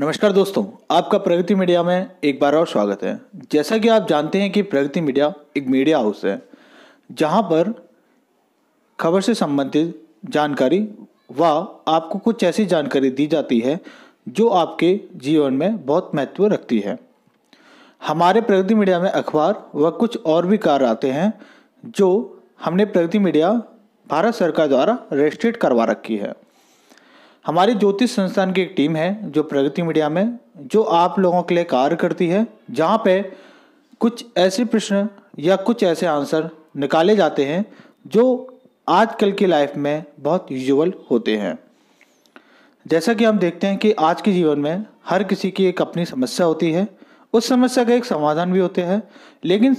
नमस्कार दोस्तों आपका प्रगति मीडिया में एक बार और स्वागत है जैसा कि आप जानते हैं कि प्रगति मीडिया एक मीडिया हाउस है जहां पर खबर से संबंधित जानकारी व आपको कुछ ऐसी जानकारी दी जाती है जो आपके जीवन में बहुत महत्व रखती है हमारे प्रगति मीडिया में अखबार व कुछ और भी कार्य आते हैं जो हमने प्रगति मीडिया भारत सरकार द्वारा रजिस्ट्रेट करवा रखी है हमारी ज्योतिष संस्थान की एक टीम है जो प्रगति मीडिया में जो आप लोगों के लिए कार्य करती है जहाँ पे कुछ ऐसे प्रश्न या कुछ ऐसे आंसर निकाले जाते हैं जो आजकल की लाइफ में बहुत यूजल होते हैं जैसा कि हम देखते हैं कि आज के जीवन में हर किसी की एक अपनी समस्या होती है उस समस्या का एक समाधान भी होते हैं लेकिन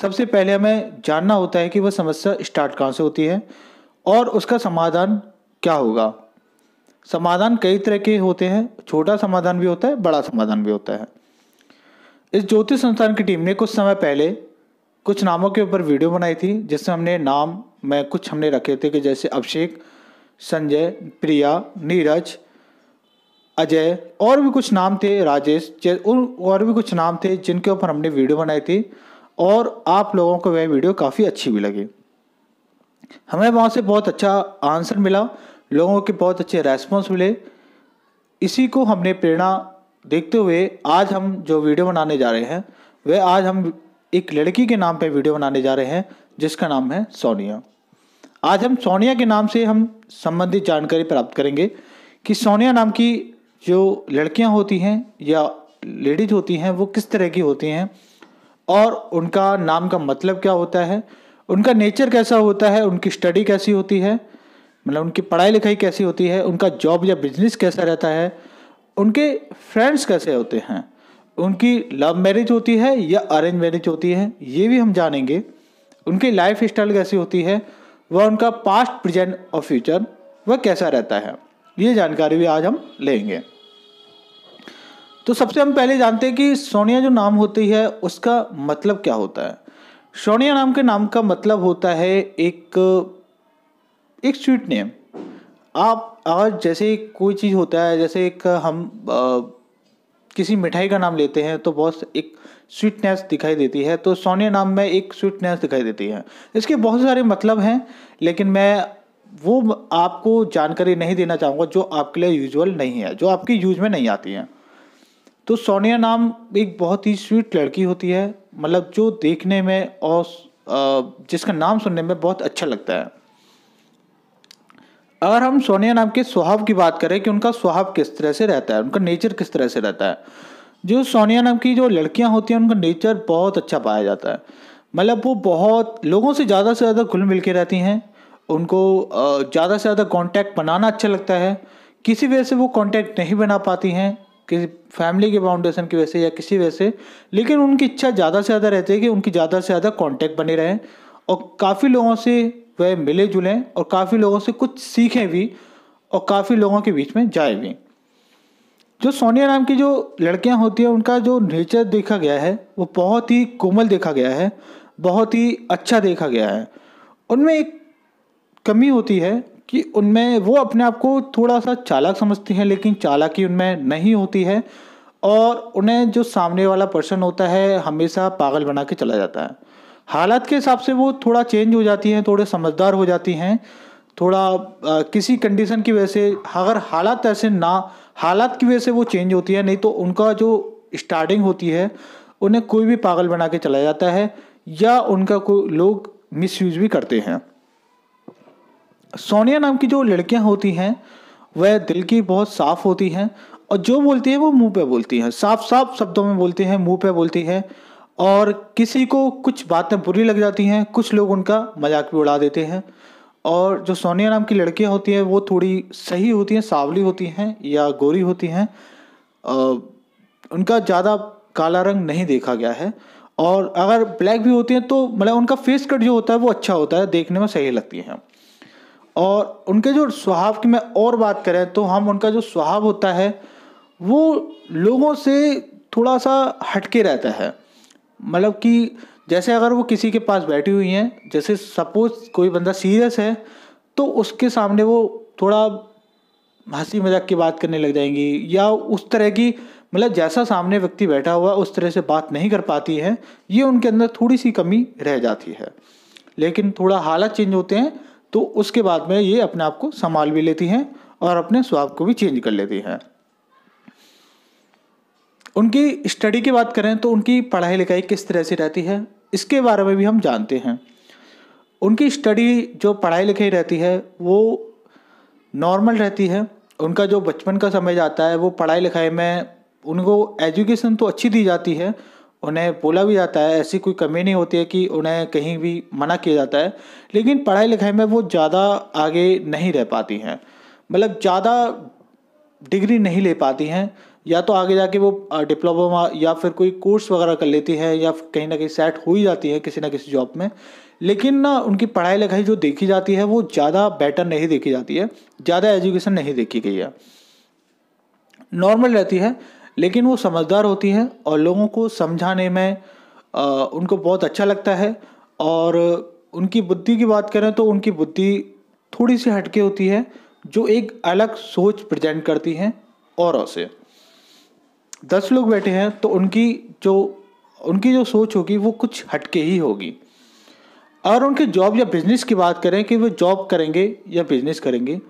सबसे पहले हमें जानना होता है कि वह समस्या स्टार्ट कहाँ से होती है और उसका समाधान क्या होगा समाधान कई तरह के होते हैं छोटा समाधान भी होता है बड़ा समाधान भी होता है इस ज्योतिष संस्थान की टीम ने कुछ समय पहले कुछ नामों के ऊपर वीडियो बनाई थी जिसमें हमने नाम में कुछ हमने रखे थे कि जैसे अभिषेक संजय प्रिया नीरज अजय और भी कुछ नाम थे राजेश उन और भी कुछ नाम थे जिनके ऊपर हमने वीडियो बनाई थी और आप लोगों को वह वीडियो काफ़ी अच्छी भी लगी हमें वहाँ से बहुत अच्छा आंसर मिला लोगों के बहुत अच्छे रेस्पॉन्स मिले इसी को हमने प्रेरणा देखते हुए आज हम जो वीडियो बनाने जा रहे हैं वह आज हम एक लड़की के नाम पर वीडियो बनाने जा रहे हैं जिसका नाम है सोनिया आज हम सोनिया के नाम से हम संबंधित जानकारी प्राप्त करेंगे कि सोनिया नाम की जो लड़कियां होती हैं या लेडीज होती हैं वो किस तरह की होती हैं और उनका नाम का मतलब क्या होता है उनका नेचर कैसा होता है उनकी स्टडी कैसी होती है मतलब उनकी पढ़ाई लिखाई कैसी होती है उनका जॉब या बिजनेस कैसा रहता है उनके फ्रेंड्स कैसे होते हैं उनकी लव मैरिज होती है या अरेंज मैरिज होती है ये भी हम जानेंगे उनकी लाइफ स्टाइल कैसी होती है वह उनका पास्ट प्रेजेंट और फ्यूचर वह कैसा रहता है ये जानकारी भी आज हम लेंगे तो सबसे हम पहले जानते हैं कि सोनिया जो नाम होती है उसका मतलब क्या होता है सोनिया नाम के नाम का मतलब होता है एक एक स्वीट नेम आप अगर जैसे कोई चीज़ होता है जैसे एक हम आ, किसी मिठाई का नाम लेते हैं तो बहुत एक स्वीटनेस दिखाई देती है तो सोनिया नाम में एक स्वीटनेस दिखाई देती है इसके बहुत सारे मतलब हैं लेकिन मैं वो आपको जानकारी नहीं देना चाहूँगा जो आपके लिए यूजुअल नहीं है जो आपकी यूज में नहीं आती है तो सोनिया नाम एक बहुत ही स्वीट लड़की होती है मतलब जो देखने में और जिसका नाम सुनने में बहुत अच्छा लगता है अगर हम सोनिया नाम के स्वभाव की बात करें कि उनका स्वभाव किस तरह से रहता है उनका नेचर किस तरह से रहता है जो सोनिया नाम की जो लड़कियां होती हैं उनका नेचर बहुत अच्छा पाया जाता है मतलब वो बहुत लोगों से ज़्यादा से ज़्यादा घुल मिल के रहती हैं उनको ज़्यादा से ज़्यादा कॉन्टैक्ट बनाना अच्छा लगता है किसी वजह से वो कॉन्टैक्ट नहीं बना पाती हैं किसी फैमिली के फाउंडेशन की वजह से या किसी वजह से लेकिन उनकी इच्छा ज़्यादा से ज़्यादा रहती है कि उनकी ज़्यादा से ज़्यादा कॉन्टैक्ट बने रहें और काफ़ी लोगों से वह मिले जुलें और काफ़ी लोगों से कुछ सीखें भी और काफ़ी लोगों के बीच में जाए भी जो सोनिया नाम की जो लड़कियां होती हैं उनका जो नेचर देखा गया है वो बहुत ही कोमल देखा गया है बहुत ही अच्छा देखा गया है उनमें एक कमी होती है कि उनमें वो अपने आप को थोड़ा सा चालाक समझती हैं लेकिन चालाकी उनमें नहीं होती है और उन्हें जो सामने वाला पर्सन होता है हमेशा पागल बना के चला जाता है हालात के हिसाब से वो थोड़ा चेंज हो जाती हैं थोड़े समझदार हो जाती हैं थोड़ा आ, किसी कंडीशन की वजह से अगर हालात ऐसे ना हालात की वजह से वो चेंज होती है नहीं तो उनका जो स्टार्टिंग होती है उन्हें कोई भी पागल बना के चला जाता है या उनका को लोग मिसयूज भी करते हैं सोनिया नाम की जो लड़कियां होती हैं वह दिल की बहुत साफ होती हैं और जो बोलती है वो मुंह पे बोलती हैं साफ साफ शब्दों में बोलती हैं मुंह पे बोलती हैं और किसी को कुछ बातें बुरी लग जाती हैं कुछ लोग उनका मजाक भी उड़ा देते हैं और जो सोनिया नाम की लड़कियां होती हैं वो थोड़ी सही होती हैं सावली होती हैं या गोरी होती हैं उनका ज़्यादा काला रंग नहीं देखा गया है और अगर ब्लैक भी होती हैं तो मतलब उनका फेस कट जो होता है वो अच्छा होता है देखने में सही लगती हैं और उनके जो स्वभाव की मैं और बात करें तो हम उनका जो स्वभाव होता है वो लोगों से थोड़ा सा हटके रहता है मतलब कि जैसे अगर वो किसी के पास बैठी हुई हैं जैसे सपोज कोई बंदा सीरियस है तो उसके सामने वो थोड़ा हंसी मजाक की बात करने लग जाएंगी या उस तरह की मतलब जैसा सामने व्यक्ति बैठा हुआ उस तरह से बात नहीं कर पाती है ये उनके अंदर थोड़ी सी कमी रह जाती है लेकिन थोड़ा हालत चेंज होते हैं तो उसके बाद में ये अपने आप को संभाल भी लेती हैं और अपने स्वाब को भी चेंज कर लेती हैं उनकी स्टडी की बात करें तो उनकी पढ़ाई लिखाई किस तरह से रहती है इसके बारे में भी हम जानते हैं उनकी स्टडी जो पढ़ाई लिखाई रहती है वो नॉर्मल रहती है उनका जो बचपन का समय जाता है वो पढ़ाई लिखाई में उनको एजुकेशन तो अच्छी दी जाती है उन्हें बोला भी जाता है ऐसी कोई कमी नहीं होती है कि उन्हें कहीं भी मना किया जाता है लेकिन पढ़ाई लिखाई में वो ज़्यादा आगे नहीं रह पाती हैं मतलब ज़्यादा डिग्री नहीं ले पाती हैं या तो आगे जाके वो डिप्लोमा या फिर कोई कोर्स वगैरह कर लेती है या कहीं ना कहीं सेट हो ही जाती है किसी ना किसी जॉब में लेकिन ना उनकी पढ़ाई लिखाई जो देखी जाती है वो ज़्यादा बेटर नहीं देखी जाती है ज़्यादा एजुकेशन नहीं देखी गई है नॉर्मल रहती है लेकिन वो समझदार होती है और लोगों को समझाने में आ, उनको बहुत अच्छा लगता है और उनकी बुद्धि की बात करें तो उनकी बुद्धि थोड़ी सी हटके होती है जो एक अलग सोच प्रेजेंट करती हैं औरों से दस लोग बैठे हैं तो उनकी जो उनकी जो सोच होगी वो कुछ हटके ही होगी अगर उनके जॉब या बिजनेस की बात करें कि वे जॉब करेंगे या बिजनेस करेंगे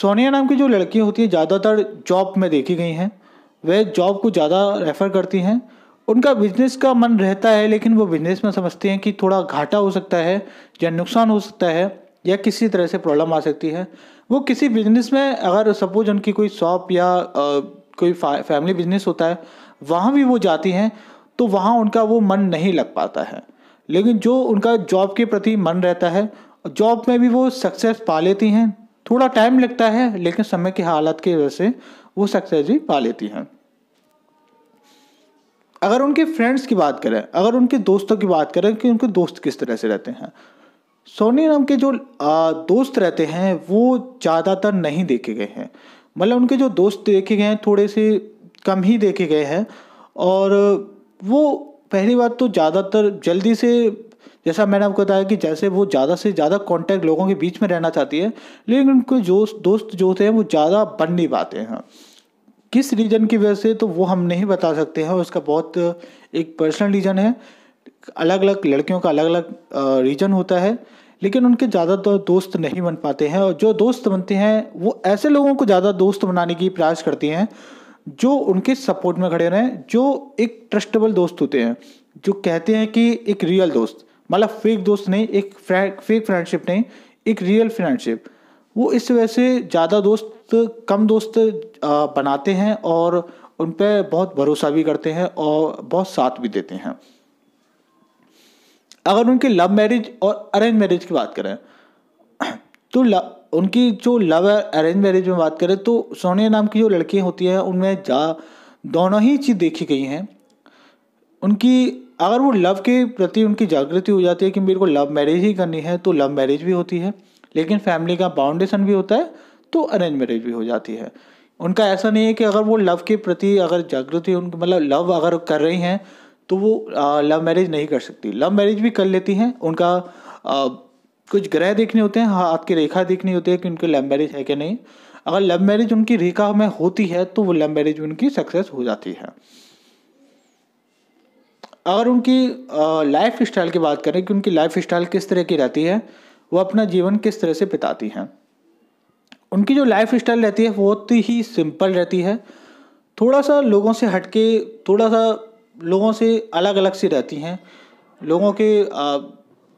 सोनिया नाम की जो लड़कियाँ होती हैं ज़्यादातर जॉब में देखी गई हैं वह जॉब को ज़्यादा रेफर करती हैं उनका बिजनेस का मन रहता है लेकिन वो बिजनेस में समझते हैं कि थोड़ा घाटा हो सकता है या नुकसान हो सकता है या किसी तरह से प्रॉब्लम आ सकती है वो किसी बिजनेस में अगर सपोज उनकी कोई शॉप या कोई फैमिली बिजनेस होता है वहाँ भी वो जाती हैं तो वहाँ उनका वो मन नहीं लग पाता है लेकिन जो उनका जॉब के प्रति मन रहता है जॉब में भी वो सक्सेस पा लेती हैं थोड़ा टाइम लगता है लेकिन समय के हालात की वजह से वो सक्सेस भी पा लेती हैं अगर उनके फ्रेंड्स की बात करें अगर उनके दोस्तों की बात करें कि उनके दोस्त किस तरह से रहते हैं सोनी नाम के जो दोस्त रहते हैं वो ज़्यादातर नहीं देखे गए हैं मतलब उनके जो दोस्त देखे गए हैं थोड़े से कम ही देखे गए हैं और वो पहली बात तो ज़्यादातर जल्दी से जैसा मैंने आपको बताया कि जैसे वो ज़्यादा से ज़्यादा कांटेक्ट लोगों के बीच में रहना चाहती है लेकिन उनके जो दोस्त जो होते हैं वो ज़्यादा बन नहीं पाते हैं किस रीज़न की वजह से तो वो हम नहीं बता सकते हैं उसका बहुत एक पर्सनल रीज़न है अलग अलग लड़कियों का अलग अलग रीज़न होता है लेकिन उनके ज़्यादा तो दोस्त नहीं बन पाते हैं और जो दोस्त बनते हैं वो ऐसे लोगों को ज़्यादा दोस्त बनाने की प्रयास करती हैं जो उनके सपोर्ट में खड़े रहें जो एक ट्रस्टेबल दोस्त होते हैं जो कहते हैं कि एक रियल दोस्त मतलब फेक दोस्त नहीं एक फेक फ्रेंडशिप नहीं एक रियल फ्रेंडशिप वो इस वजह से ज़्यादा दोस्त कम दोस्त बनाते हैं और उन पर बहुत भरोसा भी करते हैं और बहुत साथ भी देते हैं अगर उनकी लव मैरिज और अरेंज मैरिज की बात करें तो ल, उनकी जो लव अरेंज मैरिज में बात करें तो सोनिया नाम की जो लड़कियाँ होती हैं उनमें जा दोनों ही चीज़ देखी गई हैं उनकी अगर वो लव के प्रति उनकी जागृति हो जाती है कि मेरे को लव मैरिज ही करनी है तो लव मैरिज भी होती है लेकिन फैमिली का बाउंडेशन भी होता है तो अरेंज मैरिज भी हो जाती है उनका ऐसा नहीं है कि अगर वो लव के प्रति अगर जागृति उन मतलब लव अगर कर रही हैं तो वो लव मैरिज नहीं कर सकती लव मैरिज भी कर लेती हैं उनका आ, कुछ ग्रह देखने होते हैं हाथ की रेखा देखनी होती है कि उनके लव मैरिज है कि नहीं अगर लव मैरिज उनकी रेखा में होती है तो वो लव मैरिज उनकी सक्सेस हो जाती है अगर उनकी लाइफ स्टाइल की बात करें कि उनकी लाइफ स्टाइल किस तरह की रहती है वो अपना जीवन किस तरह से बिताती हैं उनकी जो लाइफ स्टाइल रहती है बहुत ही सिंपल रहती है थोड़ा सा लोगों से हटके थोड़ा सा लोगों से अलग अलग सी रहती हैं लोगों के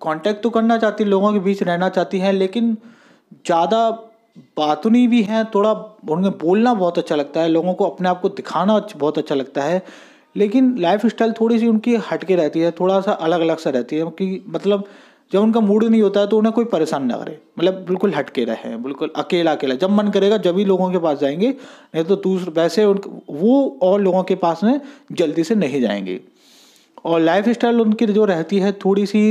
कांटेक्ट तो करना चाहती हैं लोगों के बीच रहना चाहती हैं लेकिन ज़्यादा बातुनी भी हैं थोड़ा उनके बोलना बहुत अच्छा लगता है लोगों को अपने आप को दिखाना बहुत अच्छा लगता है लेकिन लाइफ स्टाइल थोड़ी सी उनकी हटके रहती है थोड़ा सा अलग अलग सा रहती है कि मतलब जब उनका मूड नहीं होता है तो उन्हें कोई परेशान ना करे मतलब बिल्कुल हटके रहें बिल्कुल अकेला अकेला जब मन करेगा जब ही लोगों के पास जाएंगे नहीं तो दूसरे वैसे उन वो और लोगों के पास में जल्दी से नहीं जाएंगे और लाइफ स्टाइल उनकी जो रहती है थोड़ी सी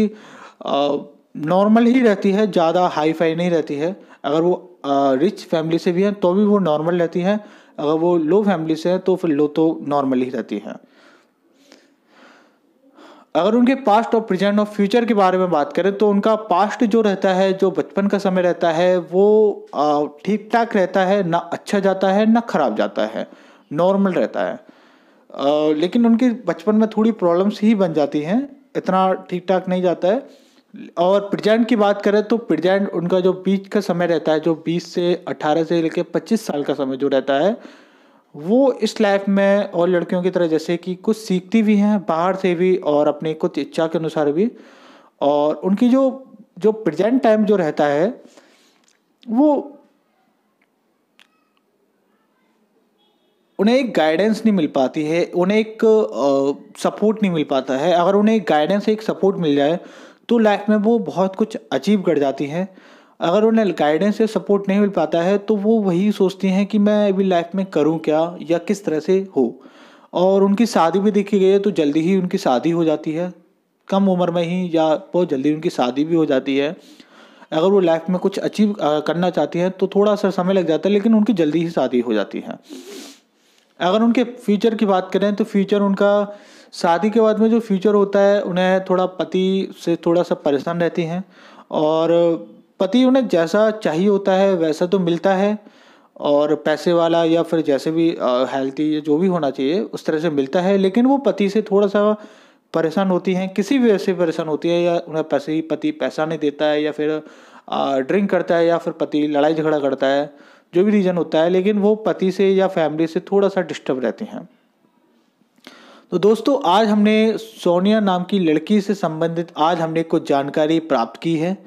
नॉर्मल ही रहती है ज़्यादा हाई फाई नहीं रहती है अगर वो आ, रिच फैमिली से भी हैं तो भी वो नॉर्मल रहती हैं अगर वो लो फैमिली से हैं तो फिर लो तो नॉर्मल ही रहती हैं अगर उनके पास्ट और प्रेजेंट और फ्यूचर के बारे में बात करें तो उनका पास्ट जो रहता है जो बचपन का समय रहता है वो ठीक ठाक रहता है ना अच्छा जाता है ना ख़राब जाता है नॉर्मल रहता है लेकिन उनके बचपन में थोड़ी प्रॉब्लम्स ही बन जाती हैं इतना ठीक ठाक नहीं जाता है और प्रेजेंट की बात करें तो प्रेजेंट उनका जो बीच का समय रहता है जो 20 से 18 से लेकर 25 साल का समय जो रहता है वो इस लाइफ में और लड़कियों की तरह जैसे कि कुछ सीखती भी हैं बाहर से भी और अपनी कुछ इच्छा के अनुसार भी और उनकी जो जो प्रेजेंट टाइम जो रहता है वो उन्हें एक गाइडेंस नहीं मिल पाती है उन्हें एक सपोर्ट नहीं मिल पाता है अगर उन्हें एक गाइडेंस एक सपोर्ट मिल जाए तो लाइफ में वो बहुत कुछ अचीव कर जाती हैं अगर उन्हें गाइडेंस या सपोर्ट नहीं मिल पाता है तो वो वही सोचती हैं कि मैं अभी लाइफ में करूँ क्या या किस तरह से हो और उनकी शादी भी देखी गई है तो जल्दी ही उनकी शादी हो जाती है कम उम्र में ही या बहुत जल्दी उनकी शादी भी हो जाती है अगर वो लाइफ में कुछ अचीव करना चाहती हैं तो थोड़ा सा समय लग जाता है लेकिन उनकी जल्दी ही शादी हो जाती है अगर उनके फ्यूचर की बात करें तो फ्यूचर उनका शादी के बाद में जो फ्यूचर होता है उन्हें थोड़ा पति से थोड़ा सा परेशान रहती हैं और पति उन्हें जैसा चाहिए होता है वैसा तो मिलता है और पैसे वाला या फिर जैसे भी हेल्थी जो भी होना चाहिए उस तरह से मिलता है लेकिन वो पति से थोड़ा सा परेशान होती हैं किसी भी वजह से परेशान होती है या उन्हें पैसे पति पैसा नहीं देता है या फिर ड्रिंक करता है या फिर पति लड़ाई झगड़ा करता है जो भी रीज़न होता है लेकिन वो पति से या फैमिली से थोड़ा सा डिस्टर्ब रहती हैं तो दोस्तों आज हमने सोनिया नाम की लड़की से संबंधित आज हमने कुछ जानकारी प्राप्त की है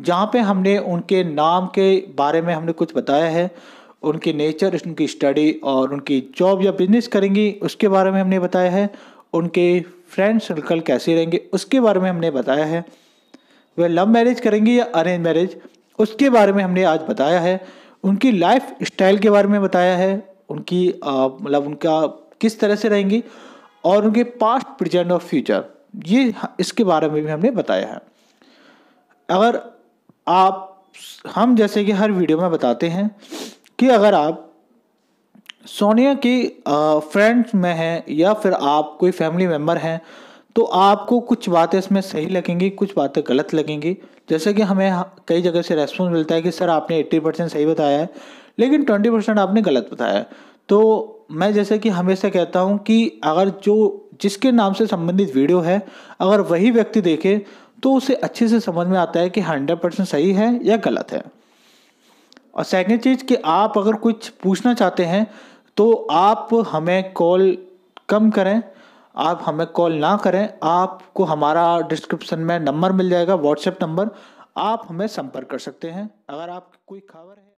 जहाँ पे हमने उनके नाम के बारे में हमने कुछ बताया है उनके नेचर उनकी स्टडी और उनकी जॉब या बिजनेस करेंगी उसके बारे में हमने बताया है उनके फ्रेंड सर्कल कैसे रहेंगे उसके बारे में हमने बताया है वह लव मैरिज करेंगी या अरेंज मैरिज उसके बारे में हमने आज बताया है उनकी लाइफ स्टाइल के बारे में बताया है उनकी मतलब उनका किस तरह से रहेंगी और उनके पास्ट प्रेजेंट और फ्यूचर ये इसके बारे में भी हमने बताया है अगर आप हम जैसे कि हर वीडियो में बताते हैं कि अगर आप सोनिया की फ्रेंड्स में हैं या फिर आप कोई फैमिली मेम्बर हैं तो आपको कुछ बातें इसमें सही लगेंगी कुछ बातें गलत लगेंगी जैसे कि हमें कई जगह से रेस्पॉन्स मिलता है कि सर आपने एट्टी परसेंट सही बताया है लेकिन ट्वेंटी परसेंट आपने गलत बताया है तो मैं जैसे कि हमेशा कहता हूँ कि अगर जो जिसके नाम से संबंधित वीडियो है अगर वही व्यक्ति देखे तो उसे अच्छे से समझ में आता है कि हंड्रेड परसेंट सही है या गलत है और सेकेंड चीज़ कि आप अगर कुछ पूछना चाहते हैं तो आप हमें कॉल कम करें आप हमें कॉल ना करें आपको हमारा डिस्क्रिप्शन में नंबर मिल जाएगा व्हाट्सएप नंबर आप हमें संपर्क कर सकते हैं अगर आप कोई खबर है